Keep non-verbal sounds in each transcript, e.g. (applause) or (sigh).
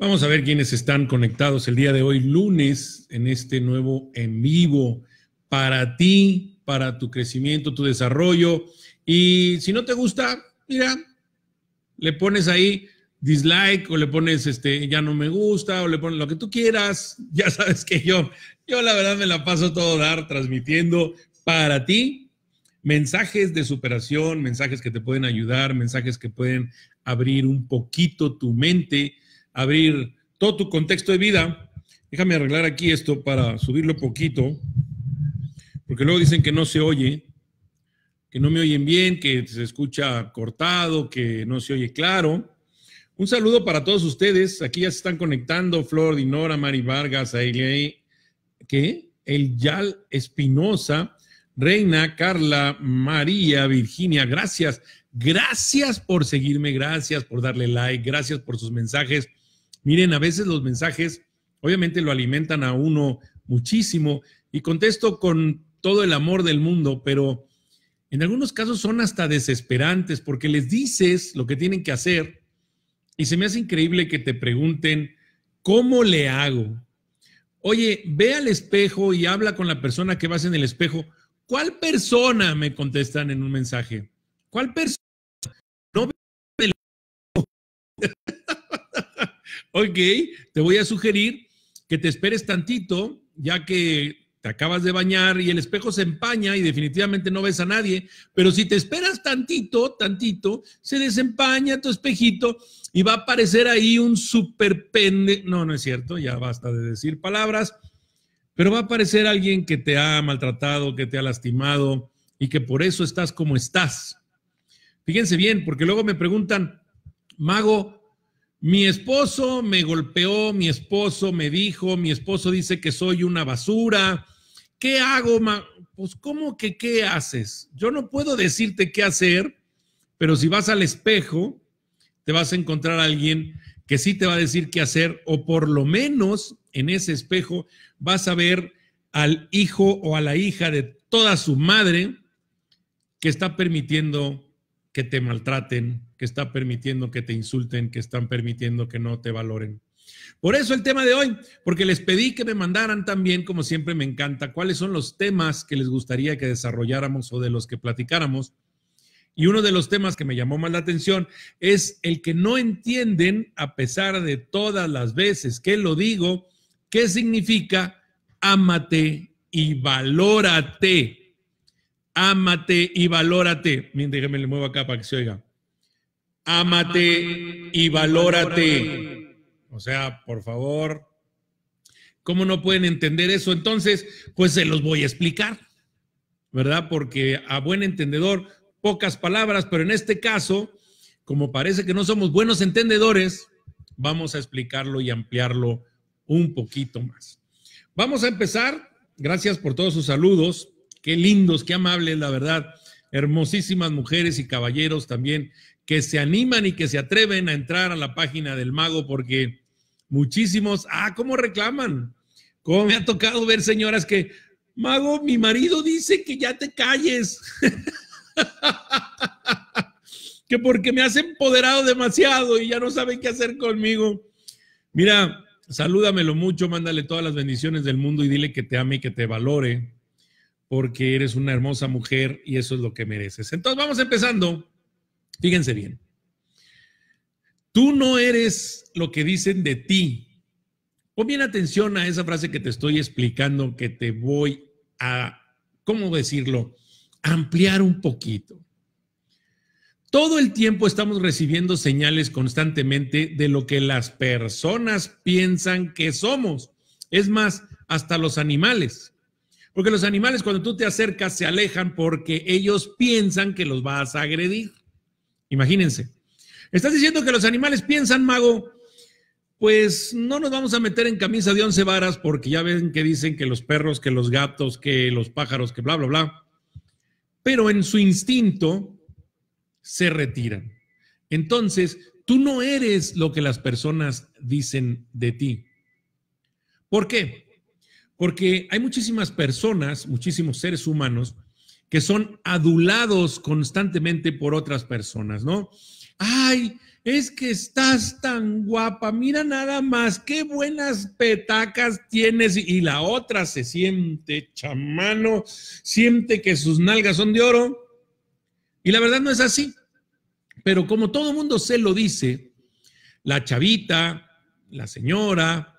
Vamos a ver quiénes están conectados el día de hoy, lunes, en este nuevo en vivo para ti, para tu crecimiento, tu desarrollo. Y si no te gusta, mira, le pones ahí dislike o le pones este ya no me gusta o le pones lo que tú quieras. (laughs) Ya sabes que yo, yo la verdad me la paso todo dar transmitiendo para ti mensajes de superación, mensajes que te pueden ayudar, mensajes que pueden abrir un poquito tu mente abrir todo tu contexto de vida. Déjame arreglar aquí esto para subirlo poquito, porque luego dicen que no se oye, que no me oyen bien, que se escucha cortado, que no se oye claro. Un saludo para todos ustedes. Aquí ya se están conectando Flor Dinora, Mari Vargas, Ailey, que el Yal Espinosa, Reina, Carla, María, Virginia. Gracias. Gracias por seguirme, gracias por darle like, gracias por sus mensajes. Miren, a veces los mensajes obviamente lo alimentan a uno muchísimo y contesto con todo el amor del mundo, pero en algunos casos son hasta desesperantes porque les dices lo que tienen que hacer y se me hace increíble que te pregunten, ¿cómo le hago? Oye, ve al espejo y habla con la persona que vas en el espejo. ¿Cuál persona? Me contestan en un mensaje. ¿Cuál persona? No ve el ok, te voy a sugerir que te esperes tantito, ya que te acabas de bañar y el espejo se empaña y definitivamente no ves a nadie, pero si te esperas tantito, tantito, se desempaña tu espejito y va a aparecer ahí un super pende. No, no es cierto, ya basta de decir palabras, pero va a aparecer alguien que te ha maltratado, que te ha lastimado y que por eso estás como estás. Fíjense bien, porque luego me preguntan, Mago, mi esposo me golpeó, mi esposo me dijo, mi esposo dice que soy una basura. ¿Qué hago? Pues ¿cómo que qué haces? Yo no puedo decirte qué hacer, pero si vas al espejo, te vas a encontrar a alguien que sí te va a decir qué hacer, o por lo menos en ese espejo vas a ver al hijo o a la hija de toda su madre que está permitiendo que te maltraten, que está permitiendo que te insulten, que están permitiendo que no te valoren. Por eso el tema de hoy, porque les pedí que me mandaran también, como siempre me encanta, cuáles son los temas que les gustaría que desarrolláramos o de los que platicáramos. Y uno de los temas que me llamó más la atención es el que no entienden, a pesar de todas las veces que lo digo, qué significa ámate y valórate. Ámate y valórate. Miren, me le muevo acá para que se oiga. Ámate y valórate. O sea, por favor. ¿Cómo no pueden entender eso? Entonces, pues se los voy a explicar, ¿verdad? Porque a buen entendedor, pocas palabras, pero en este caso, como parece que no somos buenos entendedores, vamos a explicarlo y ampliarlo un poquito más. Vamos a empezar. Gracias por todos sus saludos. Qué lindos, qué amables, la verdad. Hermosísimas mujeres y caballeros también que se animan y que se atreven a entrar a la página del mago porque muchísimos, ah, ¿cómo reclaman? ¿Cómo me ha tocado ver señoras que, mago, mi marido dice que ya te calles? (laughs) que porque me has empoderado demasiado y ya no saben qué hacer conmigo. Mira, salúdamelo mucho, mándale todas las bendiciones del mundo y dile que te ame y que te valore porque eres una hermosa mujer y eso es lo que mereces. Entonces vamos empezando. Fíjense bien. Tú no eres lo que dicen de ti. Pon bien atención a esa frase que te estoy explicando, que te voy a, ¿cómo decirlo? Ampliar un poquito. Todo el tiempo estamos recibiendo señales constantemente de lo que las personas piensan que somos. Es más, hasta los animales. Porque los animales cuando tú te acercas se alejan porque ellos piensan que los vas a agredir. Imagínense. Estás diciendo que los animales piensan, mago, pues no nos vamos a meter en camisa de once varas porque ya ven que dicen que los perros, que los gatos, que los pájaros, que bla, bla, bla. Pero en su instinto se retiran. Entonces, tú no eres lo que las personas dicen de ti. ¿Por qué? Porque hay muchísimas personas, muchísimos seres humanos que son adulados constantemente por otras personas, ¿no? Ay, es que estás tan guapa, mira nada más, qué buenas petacas tienes. Y la otra se siente chamano, siente que sus nalgas son de oro. Y la verdad no es así. Pero como todo mundo se lo dice, la chavita, la señora,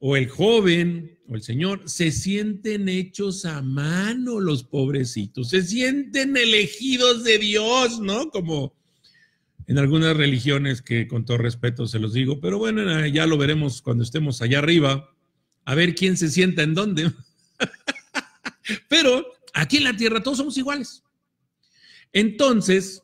o el joven o el señor se sienten hechos a mano los pobrecitos, se sienten elegidos de Dios, ¿no? Como en algunas religiones que con todo respeto se los digo, pero bueno, eh, ya lo veremos cuando estemos allá arriba, a ver quién se sienta en dónde. (laughs) pero aquí en la tierra todos somos iguales. Entonces,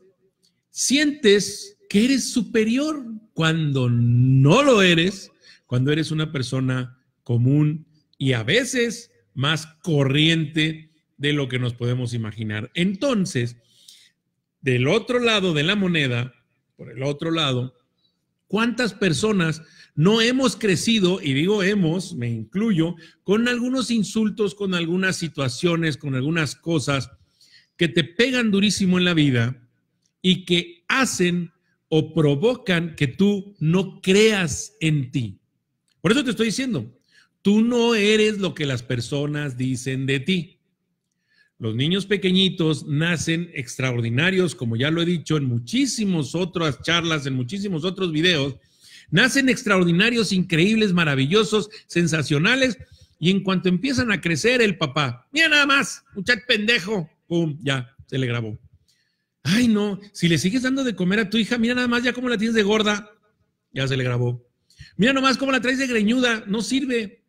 sientes que eres superior cuando no lo eres cuando eres una persona común y a veces más corriente de lo que nos podemos imaginar. Entonces, del otro lado de la moneda, por el otro lado, ¿cuántas personas no hemos crecido, y digo hemos, me incluyo, con algunos insultos, con algunas situaciones, con algunas cosas que te pegan durísimo en la vida y que hacen o provocan que tú no creas en ti? Por eso te estoy diciendo, tú no eres lo que las personas dicen de ti. Los niños pequeñitos nacen extraordinarios, como ya lo he dicho en muchísimas otras charlas, en muchísimos otros videos. Nacen extraordinarios, increíbles, maravillosos, sensacionales. Y en cuanto empiezan a crecer, el papá, mira nada más, chat pendejo, pum, ya, se le grabó. Ay, no, si le sigues dando de comer a tu hija, mira nada más ya como la tienes de gorda, ya se le grabó. Mira nomás cómo la traes de greñuda, no sirve.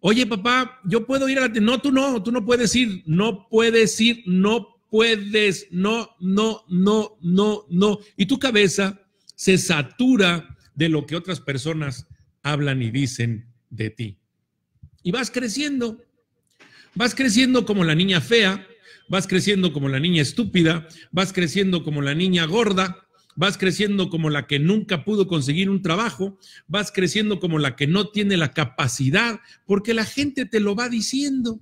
Oye, papá, yo puedo ir a la No, tú no, tú no puedes ir, no puedes ir, no puedes, no, no, no, no, no. Y tu cabeza se satura de lo que otras personas hablan y dicen de ti. Y vas creciendo. Vas creciendo como la niña fea, vas creciendo como la niña estúpida, vas creciendo como la niña gorda, vas creciendo como la que nunca pudo conseguir un trabajo, vas creciendo como la que no tiene la capacidad, porque la gente te lo va diciendo.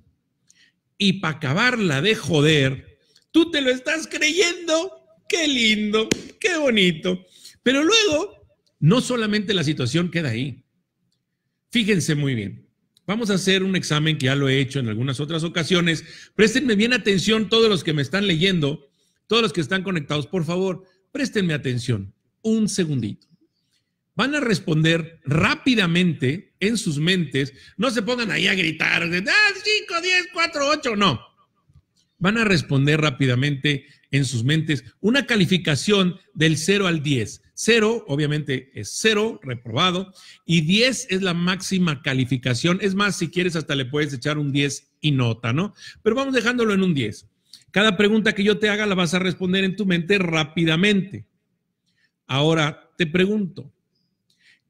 Y para acabarla de joder, tú te lo estás creyendo. Qué lindo, qué bonito. Pero luego, no solamente la situación queda ahí. Fíjense muy bien. Vamos a hacer un examen que ya lo he hecho en algunas otras ocasiones. Préstenme bien atención todos los que me están leyendo, todos los que están conectados, por favor. Préstenme atención, un segundito. Van a responder rápidamente en sus mentes. No se pongan ahí a gritar, ah, 5, 10, 4, 8, no. Van a responder rápidamente en sus mentes una calificación del 0 al 10. 0, obviamente, es 0, reprobado, y 10 es la máxima calificación. Es más, si quieres, hasta le puedes echar un 10 y nota, ¿no? Pero vamos dejándolo en un 10. Cada pregunta que yo te haga la vas a responder en tu mente rápidamente. Ahora te pregunto,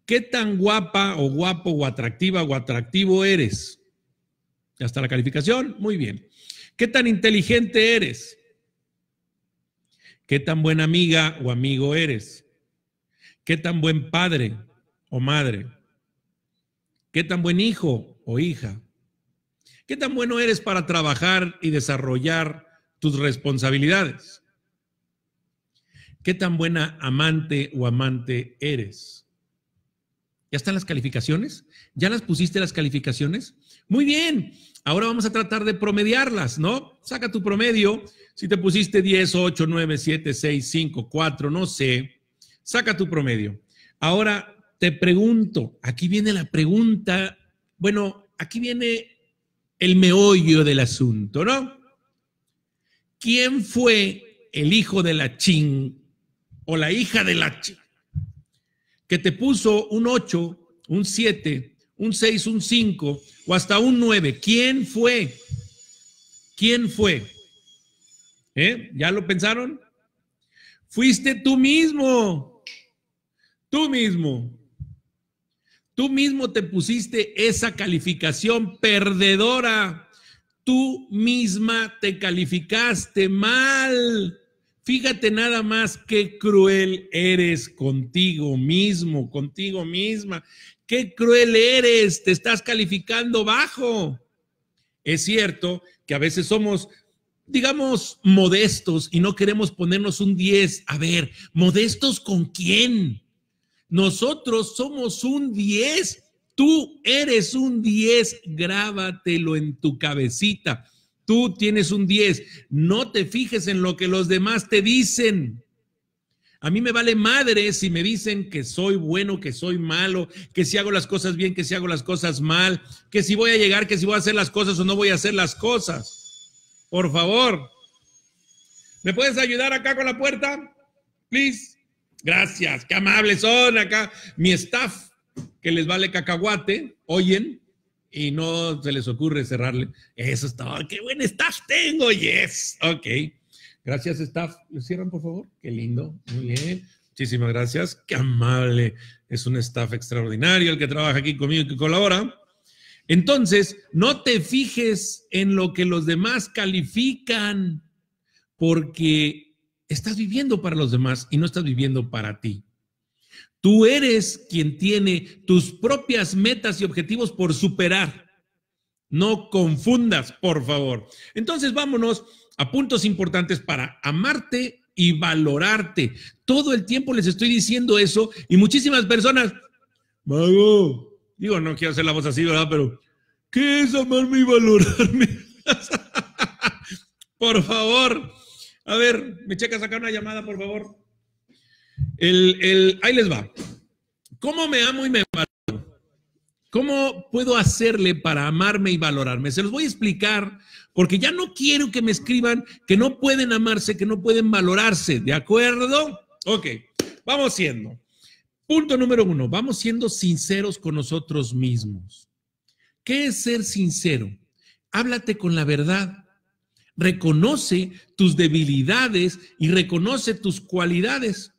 ¿qué tan guapa o guapo o atractiva o atractivo eres? Ya está la calificación, muy bien. ¿Qué tan inteligente eres? ¿Qué tan buena amiga o amigo eres? ¿Qué tan buen padre o madre? ¿Qué tan buen hijo o hija? ¿Qué tan bueno eres para trabajar y desarrollar responsabilidades. ¿Qué tan buena amante o amante eres? ¿Ya están las calificaciones? ¿Ya las pusiste las calificaciones? Muy bien, ahora vamos a tratar de promediarlas, ¿no? Saca tu promedio. Si te pusiste 10, 8, 9, 7, 6, 5, 4, no sé, saca tu promedio. Ahora te pregunto, aquí viene la pregunta, bueno, aquí viene el meollo del asunto, ¿no? quién fue el hijo de la chin o la hija de la chin que te puso un 8, un 7, un 6, un 5 o hasta un 9. ¿Quién fue? ¿Quién fue? ¿Eh? ¿Ya lo pensaron? Fuiste tú mismo. Tú mismo. Tú mismo te pusiste esa calificación perdedora tú misma te calificaste mal. Fíjate nada más qué cruel eres contigo mismo, contigo misma. Qué cruel eres, te estás calificando bajo. Es cierto que a veces somos, digamos, modestos y no queremos ponernos un 10. A ver, ¿modestos con quién? Nosotros somos un 10 Tú eres un 10, grábatelo en tu cabecita. Tú tienes un 10. No te fijes en lo que los demás te dicen. A mí me vale madre si me dicen que soy bueno, que soy malo, que si hago las cosas bien, que si hago las cosas mal, que si voy a llegar, que si voy a hacer las cosas o no voy a hacer las cosas. Por favor. ¿Me puedes ayudar acá con la puerta? Please. Gracias. Qué amables son acá. Mi staff que les vale cacahuate, oyen, y no se les ocurre cerrarle. Eso está, qué buen staff tengo, yes. Ok. Gracias, staff. ¿Lo cierran, por favor? Qué lindo. Muy bien. Muchísimas gracias. Qué amable. Es un staff extraordinario el que trabaja aquí conmigo y que colabora. Entonces, no te fijes en lo que los demás califican, porque estás viviendo para los demás y no estás viviendo para ti. Tú eres quien tiene tus propias metas y objetivos por superar. No confundas, por favor. Entonces vámonos a puntos importantes para amarte y valorarte. Todo el tiempo les estoy diciendo eso y muchísimas personas, Mago, digo, no quiero hacer la voz así, ¿verdad? Pero, ¿qué es amarme y valorarme? (laughs) por favor. A ver, me checas acá una llamada, por favor. El, el, ahí les va. ¿Cómo me amo y me valoro? ¿Cómo puedo hacerle para amarme y valorarme? Se los voy a explicar porque ya no quiero que me escriban que no pueden amarse, que no pueden valorarse, ¿de acuerdo? Ok, vamos siendo. Punto número uno, vamos siendo sinceros con nosotros mismos. ¿Qué es ser sincero? Háblate con la verdad. Reconoce tus debilidades y reconoce tus cualidades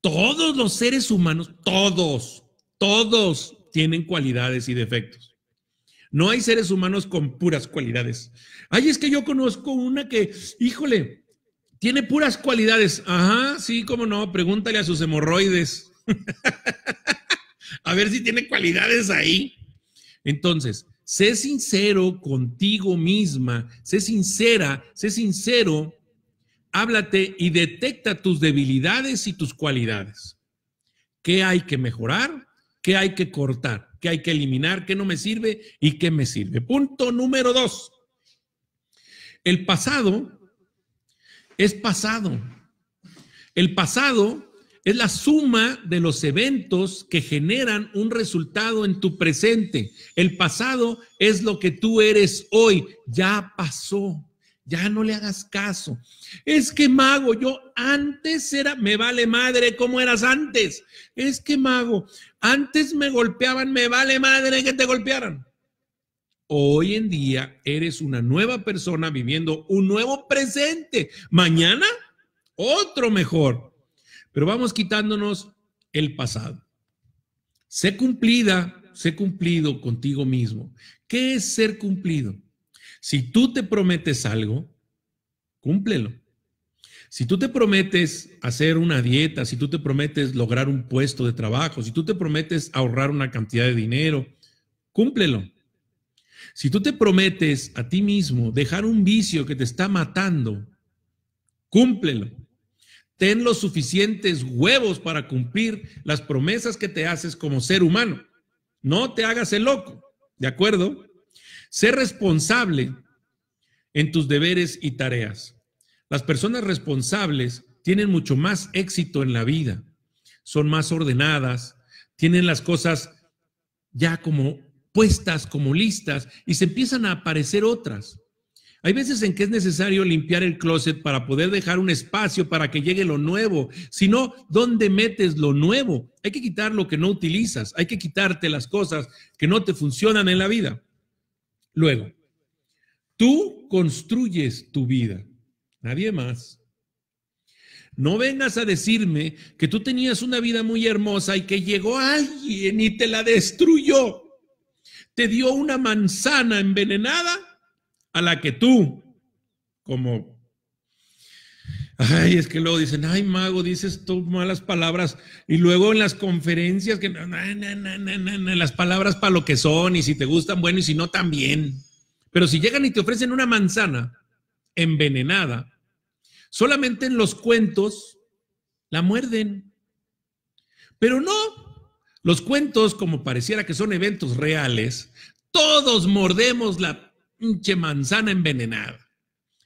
todos los seres humanos, todos, todos tienen cualidades y defectos. No hay seres humanos con puras cualidades. Ay, es que yo conozco una que, híjole, tiene puras cualidades. Ajá, sí, cómo no, pregúntale a sus hemorroides. (laughs) a ver si tiene cualidades ahí. Entonces, sé sincero contigo misma, sé sincera, sé sincero háblate y detecta tus debilidades y tus cualidades. ¿Qué hay que mejorar? ¿Qué hay que cortar? ¿Qué hay que eliminar? ¿Qué no me sirve? ¿Y qué me sirve? Punto número dos. El pasado es pasado. El pasado es la suma de los eventos que generan un resultado en tu presente. El pasado es lo que tú eres hoy. Ya pasó. Ya no le hagas caso. Es que mago, yo antes era, me vale madre, ¿cómo eras antes? Es que mago, antes me golpeaban, me vale madre que te golpearan. Hoy en día eres una nueva persona viviendo un nuevo presente. Mañana, otro mejor. Pero vamos quitándonos el pasado. Sé cumplida, sé cumplido contigo mismo. ¿Qué es ser cumplido? Si tú te prometes algo, cúmplelo. Si tú te prometes hacer una dieta, si tú te prometes lograr un puesto de trabajo, si tú te prometes ahorrar una cantidad de dinero, cúmplelo. Si tú te prometes a ti mismo dejar un vicio que te está matando, cúmplelo. Ten los suficientes huevos para cumplir las promesas que te haces como ser humano. No te hagas el loco, ¿de acuerdo? Sé responsable en tus deberes y tareas. Las personas responsables tienen mucho más éxito en la vida, son más ordenadas, tienen las cosas ya como puestas, como listas, y se empiezan a aparecer otras. Hay veces en que es necesario limpiar el closet para poder dejar un espacio para que llegue lo nuevo. Si no, ¿dónde metes lo nuevo? Hay que quitar lo que no utilizas, hay que quitarte las cosas que no te funcionan en la vida. Luego, tú construyes tu vida, nadie más. No vengas a decirme que tú tenías una vida muy hermosa y que llegó alguien y te la destruyó. Te dio una manzana envenenada a la que tú, como Ay, es que luego dicen, ay, mago, dices tú malas palabras. Y luego en las conferencias, que las palabras para lo que son, y si te gustan, bueno, y si no, también. Pero si llegan y te ofrecen una manzana envenenada, solamente en los cuentos la muerden. Pero no, los cuentos, como pareciera que son eventos reales, todos mordemos la pinche manzana envenenada.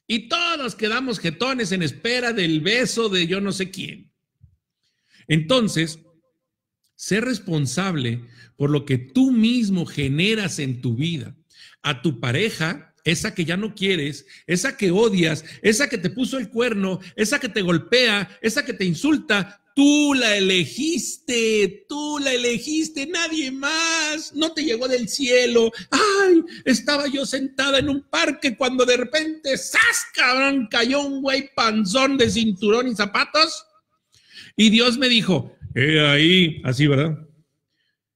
Y todos quedamos jetones en espera del beso de yo no sé quién. Entonces, sé responsable por lo que tú mismo generas en tu vida. A tu pareja, esa que ya no quieres, esa que odias, esa que te puso el cuerno, esa que te golpea, esa que te insulta, tú la elegiste, tú la elegiste, nadie más, no te llegó del cielo. Ay, estaba yo sentada en un parque cuando de repente, ¡zas, cabrón! Cayó un güey panzón de cinturón y zapatos. Y Dios me dijo, he ahí, así, ¿verdad?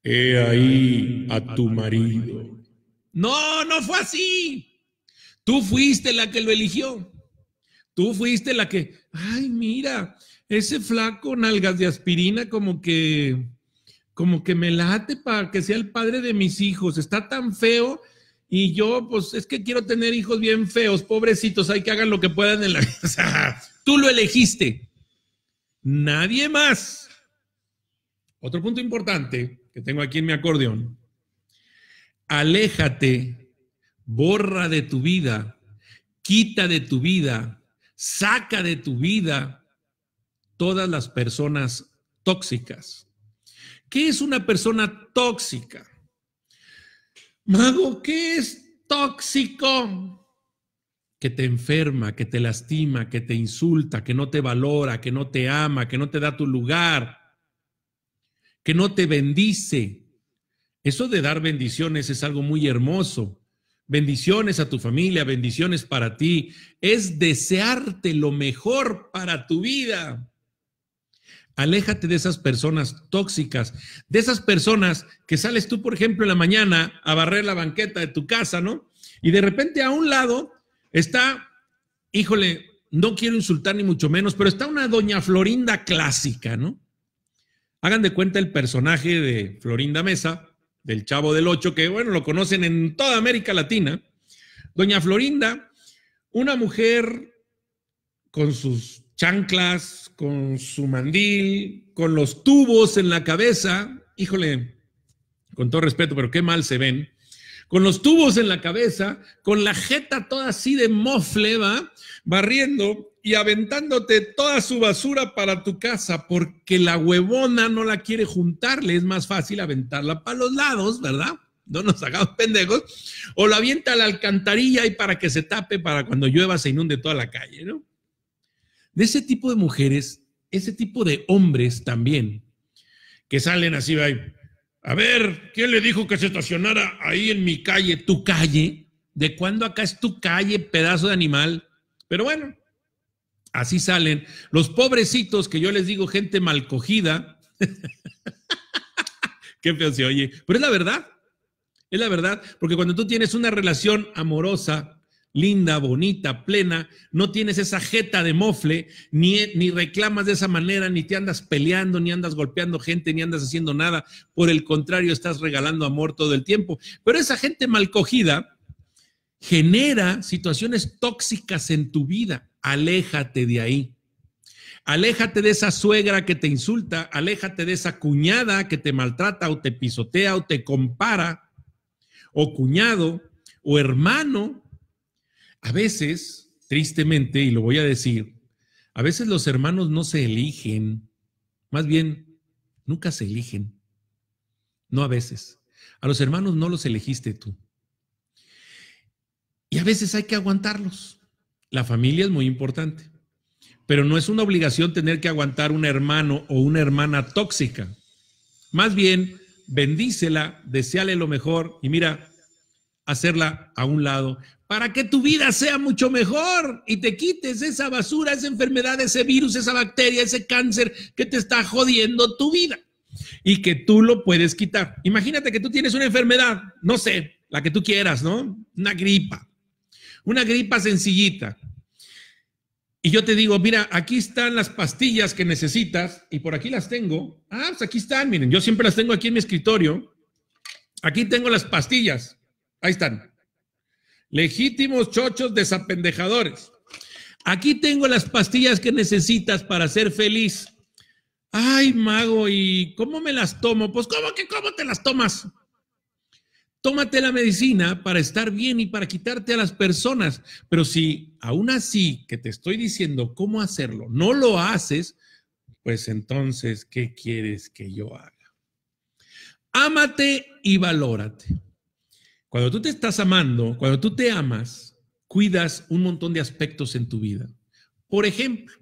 He ahí a tu marido. No, no fue así. Tú fuiste la que lo eligió. Tú fuiste la que, ay, mira, ese flaco nalgas de aspirina como que, como que me late para que sea el padre de mis hijos. Está tan feo y yo, pues es que quiero tener hijos bien feos, pobrecitos, hay que hagan lo que puedan en la vida. (laughs) tú lo elegiste. Nadie más. Otro punto importante que tengo aquí en mi acordeón. Aléjate borra de tu vida, quita de tu vida, saca de tu vida todas las personas tóxicas. ¿Qué es una persona tóxica? Mago, ¿qué es tóxico? que te enferma, que te lastima, que te insulta, que no te valora, que no te ama, que no te da tu lugar, que no te bendice. Eso de dar bendiciones es algo muy hermoso, bendiciones a tu familia, bendiciones para ti, es desearte lo mejor para tu vida. Aléjate de esas personas tóxicas, de esas personas que sales tú, por ejemplo, en la mañana a barrer la banqueta de tu casa, ¿no? Y de repente a un lado está, híjole, no quiero insultar ni mucho menos, pero está una doña Florinda clásica, ¿no? Hagan de cuenta el personaje de Florinda Mesa, del Chavo del Ocho, que bueno, lo conocen en toda América Latina. Doña Florinda, una mujer con sus chanclas, con su mandil, con los tubos en la cabeza, híjole, con todo respeto, pero qué mal se ven con los tubos en la cabeza, con la jeta toda así de mofle, va, barriendo y aventándote toda su basura para tu casa, porque la huevona no la quiere juntarle, es más fácil aventarla para los lados, ¿verdad? No nos hagamos pendejos, o la avienta a la alcantarilla y para que se tape, para cuando llueva se inunde toda la calle, ¿no? De ese tipo de mujeres, ese tipo de hombres también, que salen así, va, a ver, ¿quién le dijo que se estacionara ahí en mi calle, tu calle? ¿De cuándo acá es tu calle, pedazo de animal? Pero bueno, así salen. Los pobrecitos que yo les digo, gente mal cogida. (laughs) Qué feo se oye. Pero es la verdad. Es la verdad. Porque cuando tú tienes una relación amorosa, linda, bonita, plena, no tienes esa jeta de mofle, ni, ni reclamas de esa manera, ni te andas peleando, ni andas golpeando gente, ni andas haciendo nada. Por el contrario, estás regalando amor todo el tiempo. Pero esa gente mal cogida genera situaciones tóxicas en tu vida. Aléjate de ahí. Aléjate de esa suegra que te insulta, aléjate de esa cuñada que te maltrata o te pisotea o te compara, o cuñado o hermano a veces, tristemente, y lo voy a decir, a veces los hermanos no se eligen, más bien, nunca se eligen. No a veces. A los hermanos no los elegiste tú. Y a veces hay que aguantarlos. La familia es muy importante, pero no es una obligación tener que aguantar un hermano o una hermana tóxica. Más bien, bendícela, deseale lo mejor y mira, hacerla a un lado, para que tu vida sea mucho mejor y te quites esa basura, esa enfermedad, ese virus, esa bacteria, ese cáncer que te está jodiendo tu vida y que tú lo puedes quitar. Imagínate que tú tienes una enfermedad, no sé, la que tú quieras, ¿no? Una gripa, una gripa sencillita. Y yo te digo, mira, aquí están las pastillas que necesitas y por aquí las tengo. Ah, pues aquí están, miren, yo siempre las tengo aquí en mi escritorio. Aquí tengo las pastillas. Ahí están. Legítimos chochos desapendejadores. Aquí tengo las pastillas que necesitas para ser feliz. Ay, mago, ¿y cómo me las tomo? Pues, ¿cómo que cómo te las tomas? Tómate la medicina para estar bien y para quitarte a las personas. Pero si aún así que te estoy diciendo cómo hacerlo, no lo haces, pues entonces, ¿qué quieres que yo haga? Ámate y valórate. Cuando tú te estás amando, cuando tú te amas, cuidas un montón de aspectos en tu vida. Por ejemplo,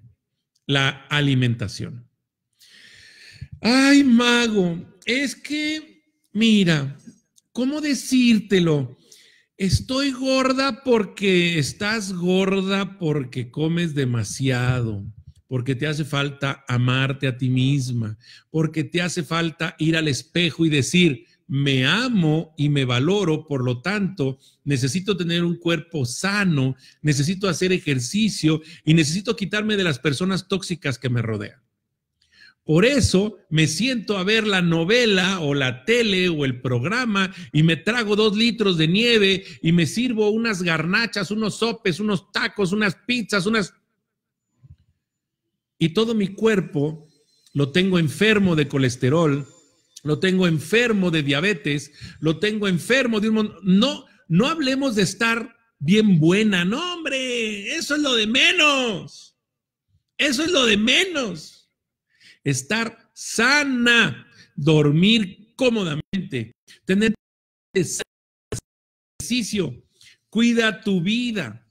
la alimentación. Ay, mago, es que, mira, ¿cómo decírtelo? Estoy gorda porque estás gorda porque comes demasiado, porque te hace falta amarte a ti misma, porque te hace falta ir al espejo y decir, me amo y me valoro, por lo tanto, necesito tener un cuerpo sano, necesito hacer ejercicio y necesito quitarme de las personas tóxicas que me rodean. Por eso me siento a ver la novela o la tele o el programa y me trago dos litros de nieve y me sirvo unas garnachas, unos sopes, unos tacos, unas pizzas, unas... Y todo mi cuerpo lo tengo enfermo de colesterol, lo tengo enfermo de diabetes, lo tengo enfermo de un... No, no hablemos de estar bien buena, no hombre, eso es lo de menos, eso es lo de menos. Estar sana, dormir cómodamente, tener ejercicio, cuida tu vida,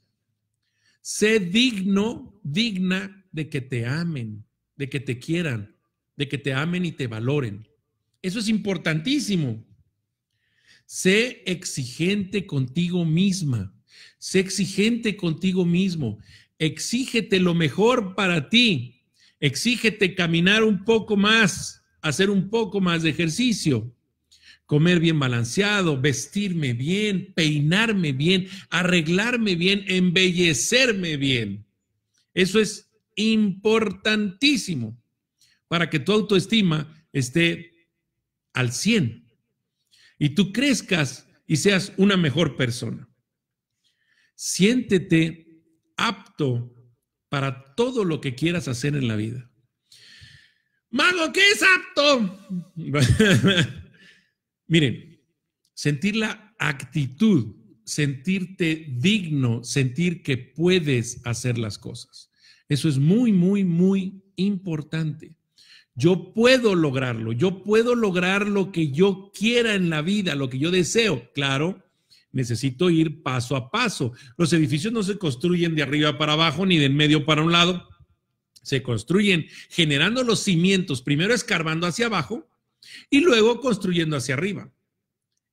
sé digno, digna de que te amen, de que te quieran, de que te amen y te valoren. Eso es importantísimo. Sé exigente contigo misma. Sé exigente contigo mismo. Exígete lo mejor para ti. Exígete caminar un poco más, hacer un poco más de ejercicio, comer bien balanceado, vestirme bien, peinarme bien, arreglarme bien, embellecerme bien. Eso es importantísimo para que tu autoestima esté al 100 y tú crezcas y seas una mejor persona. Siéntete apto para todo lo que quieras hacer en la vida. Mago, ¿qué es apto? (laughs) Miren, sentir la actitud, sentirte digno, sentir que puedes hacer las cosas. Eso es muy, muy, muy importante. Yo puedo lograrlo, yo puedo lograr lo que yo quiera en la vida, lo que yo deseo. Claro, necesito ir paso a paso. Los edificios no se construyen de arriba para abajo ni de en medio para un lado. Se construyen generando los cimientos, primero escarbando hacia abajo y luego construyendo hacia arriba.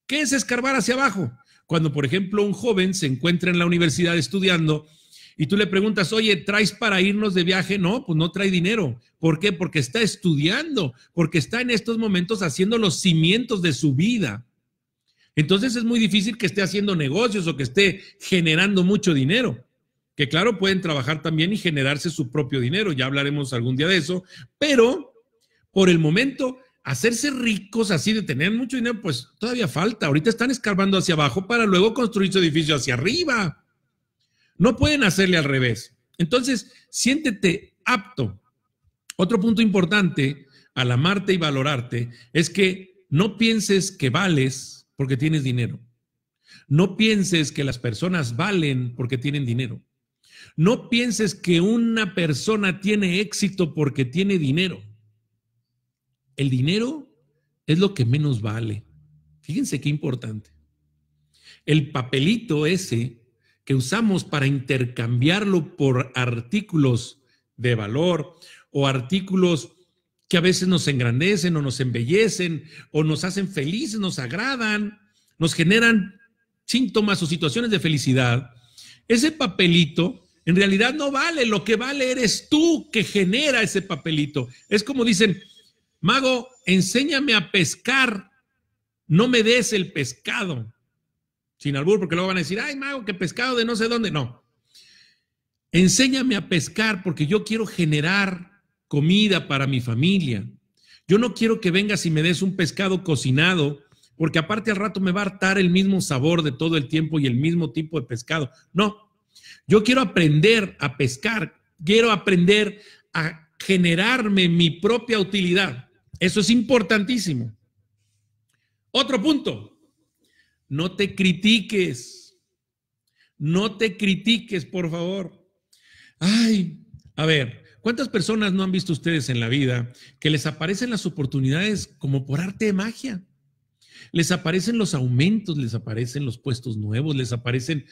¿Qué es escarbar hacia abajo? Cuando, por ejemplo, un joven se encuentra en la universidad estudiando y tú le preguntas, oye, ¿traes para irnos de viaje? No, pues no trae dinero. ¿Por qué? Porque está estudiando, porque está en estos momentos haciendo los cimientos de su vida. Entonces es muy difícil que esté haciendo negocios o que esté generando mucho dinero. Que claro, pueden trabajar también y generarse su propio dinero, ya hablaremos algún día de eso, pero por el momento hacerse ricos así de tener mucho dinero, pues todavía falta. Ahorita están escarbando hacia abajo para luego construir su edificio hacia arriba. No pueden hacerle al revés. Entonces, siéntete apto. Otro punto importante al amarte y valorarte es que no pienses que vales porque tienes dinero. No pienses que las personas valen porque tienen dinero. No pienses que una persona tiene éxito porque tiene dinero. El dinero es lo que menos vale. Fíjense qué importante. El papelito ese que usamos para intercambiarlo por artículos de valor o artículos que a veces nos engrandecen o nos embellecen o nos hacen felices, nos agradan, nos generan síntomas o situaciones de felicidad, ese papelito en realidad no vale, lo que vale eres tú que genera ese papelito. Es como dicen, mago, enséñame a pescar, no me des el pescado, sin albur, porque luego van a decir, ay, mago, que pescado de no sé dónde. No. Enséñame a pescar porque yo quiero generar comida para mi familia. Yo no quiero que vengas y me des un pescado cocinado, porque aparte al rato me va a hartar el mismo sabor de todo el tiempo y el mismo tipo de pescado. No, yo quiero aprender a pescar, quiero aprender a generarme mi propia utilidad. Eso es importantísimo. Otro punto, no te critiques. No te critiques, por favor. Ay, a ver, ¿cuántas personas no han visto ustedes en la vida que les aparecen las oportunidades como por arte de magia? Les aparecen los aumentos, les aparecen los puestos nuevos, les aparecen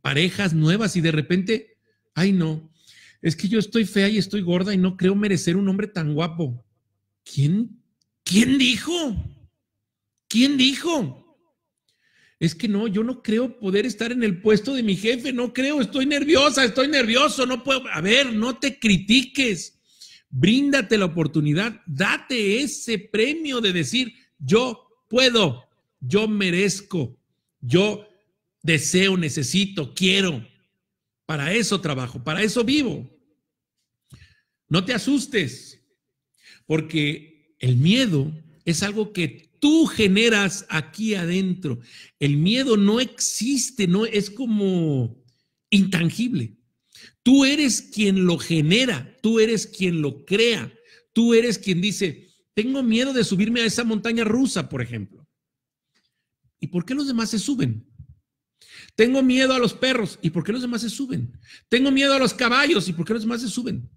parejas nuevas y de repente, ay no, es que yo estoy fea y estoy gorda y no creo merecer un hombre tan guapo. ¿Quién? ¿Quién dijo? ¿Quién dijo? es que no, yo no creo poder estar en el puesto de mi jefe, no creo, estoy nerviosa, estoy nervioso, no puedo, a ver, no te critiques, bríndate la oportunidad, date ese premio de decir, yo puedo, yo merezco, yo deseo, necesito, quiero. Para eso trabajo, para eso vivo. No te asustes, porque el miedo es algo que tú generas aquí adentro. El miedo no existe, no es como intangible. Tú eres quien lo genera, tú eres quien lo crea, tú eres quien dice, tengo miedo de subirme a esa montaña rusa, por ejemplo. ¿Y por qué los demás se suben? Tengo miedo a los perros. ¿Y por qué los demás se suben? Tengo miedo a los caballos. ¿Y por qué los demás se suben?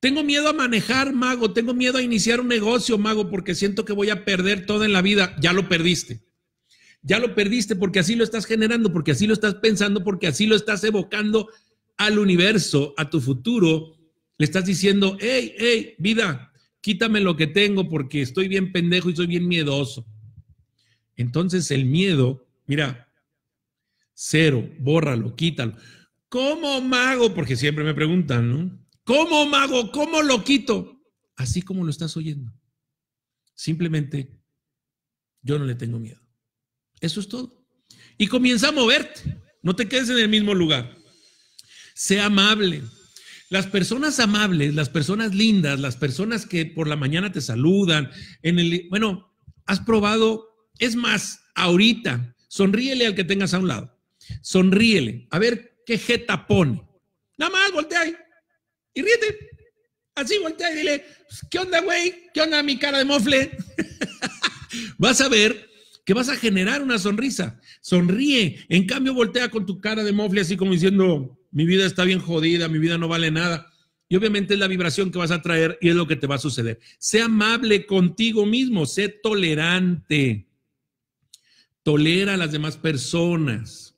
Tengo miedo a manejar, mago. Tengo miedo a iniciar un negocio, mago, porque siento que voy a perder todo en la vida. Ya lo perdiste. Ya lo perdiste porque así lo estás generando, porque así lo estás pensando, porque así lo estás evocando al universo, a tu futuro. Le estás diciendo, hey, hey, vida, quítame lo que tengo porque estoy bien pendejo y soy bien miedoso. Entonces el miedo, mira, cero, bórralo, quítalo. ¿Cómo mago? Porque siempre me preguntan, ¿no? ¿Cómo mago? ¿Cómo lo quito? Así como lo estás oyendo. Simplemente yo no le tengo miedo. Eso es todo. Y comienza a moverte. No te quedes en el mismo lugar. Sea amable. Las personas amables, las personas lindas, las personas que por la mañana te saludan, en el bueno, has probado, es más, ahorita, sonríele al que tengas a un lado. Sonríele, a ver qué jeta pone. Nada más voltea ahí y ríete. Así voltea y dile, pues, ¿qué onda, güey? ¿Qué onda mi cara de mofle? (laughs) vas a ver que vas a generar una sonrisa. Sonríe. En cambio, voltea con tu cara de mofle así como diciendo, mi vida está bien jodida, mi vida no vale nada. Y obviamente es la vibración que vas a traer y es lo que te va a suceder. Sé amable contigo mismo, sé tolerante. Tolera a las demás personas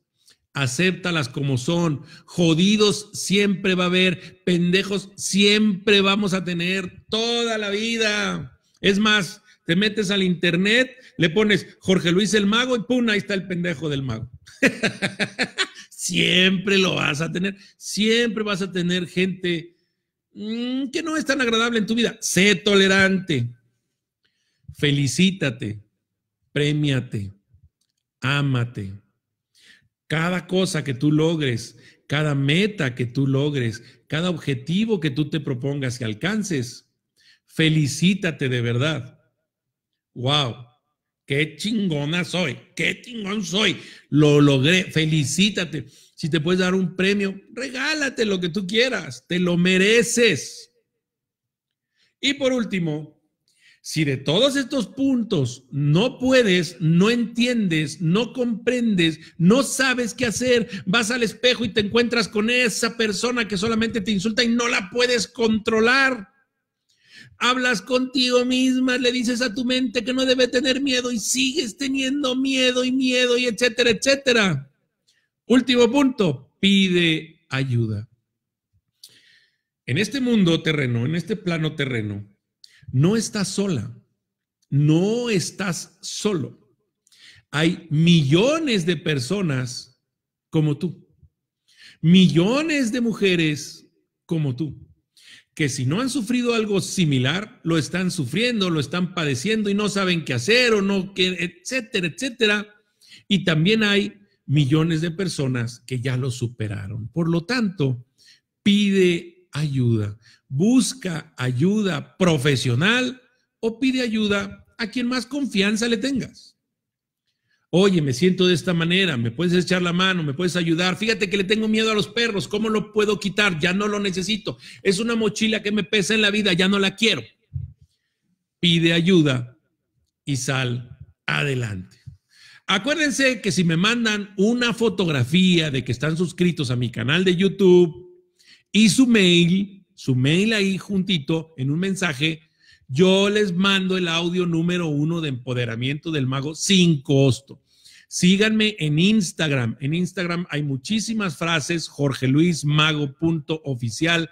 acéptalas como son. Jodidos siempre va a haber, pendejos siempre vamos a tener toda la vida. Es más, te metes al internet, le pones Jorge Luis el Mago y pum, ahí está el pendejo del mago. (laughs) siempre lo vas a tener, siempre vas a tener gente mm, que no es tan agradable en tu vida. Sé tolerante, felicítate, premiate, ámate cada cosa que tú logres, cada meta que tú logres, cada objetivo que tú te propongas y alcances, felicítate de verdad. ¡Wow! ¡Qué chingona soy! ¡Qué chingón soy! Lo logré. Felicítate. Si te puedes dar un premio, regálate lo que tú quieras. Te lo mereces. Y por último, si de todos estos puntos no puedes, no entiendes, no comprendes, no sabes qué hacer, vas al espejo y te encuentras con esa persona que solamente te insulta y no la puedes controlar. Hablas contigo misma, le dices a tu mente que no debe tener miedo y sigues teniendo miedo y miedo y etcétera, etcétera. Último punto, pide ayuda. En este mundo terreno, en este plano terreno, no estás sola, no estás solo. Hay millones de personas como tú, millones de mujeres como tú, que si no han sufrido algo similar, lo están sufriendo, lo están padeciendo y no saben qué hacer o no, etcétera, etcétera. Y también hay millones de personas que ya lo superaron. Por lo tanto, pide ayuda. Busca ayuda profesional o pide ayuda a quien más confianza le tengas. Oye, me siento de esta manera, me puedes echar la mano, me puedes ayudar. Fíjate que le tengo miedo a los perros, ¿cómo lo puedo quitar? Ya no lo necesito. Es una mochila que me pesa en la vida, ya no la quiero. Pide ayuda y sal adelante. Acuérdense que si me mandan una fotografía de que están suscritos a mi canal de YouTube, y su mail, su mail ahí juntito en un mensaje, yo les mando el audio número uno de empoderamiento del mago sin costo. Síganme en Instagram. En Instagram hay muchísimas frases, jorgeluismago.oficial.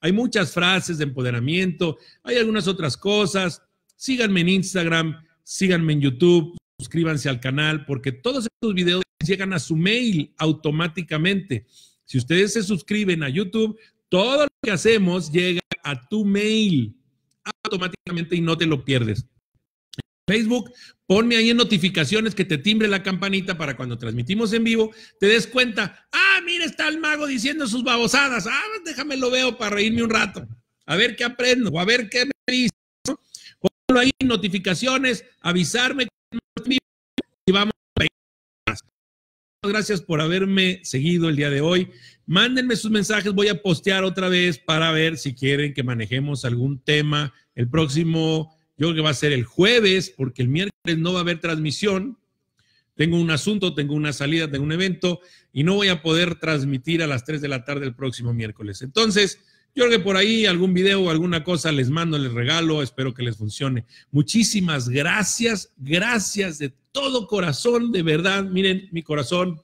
Hay muchas frases de empoderamiento, hay algunas otras cosas. Síganme en Instagram, síganme en YouTube, suscríbanse al canal porque todos estos videos llegan a su mail automáticamente. Si ustedes se suscriben a YouTube, todo lo que hacemos llega a tu mail automáticamente y no te lo pierdes. Facebook, ponme ahí en notificaciones que te timbre la campanita para cuando transmitimos en vivo, te des cuenta, ah, mira, está el mago diciendo sus babosadas, ah, déjame lo veo para reírme un rato, a ver qué aprendo, o a ver qué me dice. Ponlo ahí en notificaciones, avisarme Y vamos gracias por haberme seguido el día de hoy. Mándenme sus mensajes, voy a postear otra vez para ver si quieren que manejemos algún tema. El próximo, yo creo que va a ser el jueves, porque el miércoles no va a haber transmisión. Tengo un asunto, tengo una salida, tengo un evento y no voy a poder transmitir a las 3 de la tarde el próximo miércoles. Entonces, yo que por ahí algún video o alguna cosa les mando, les regalo, espero que les funcione. Muchísimas gracias, gracias de todo corazón, de verdad. Miren, mi corazón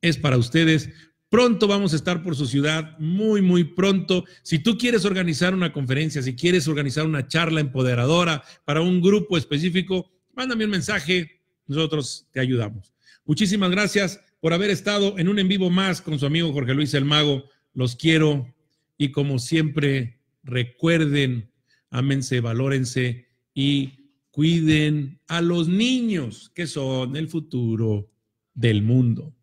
es para ustedes. Pronto vamos a estar por su ciudad, muy, muy pronto. Si tú quieres organizar una conferencia, si quieres organizar una charla empoderadora para un grupo específico, mándame un mensaje, nosotros te ayudamos. Muchísimas gracias por haber estado en un en vivo más con su amigo Jorge Luis El Mago. Los quiero y como siempre, recuerden, ámense, valórense y cuiden a los niños que son el futuro del mundo.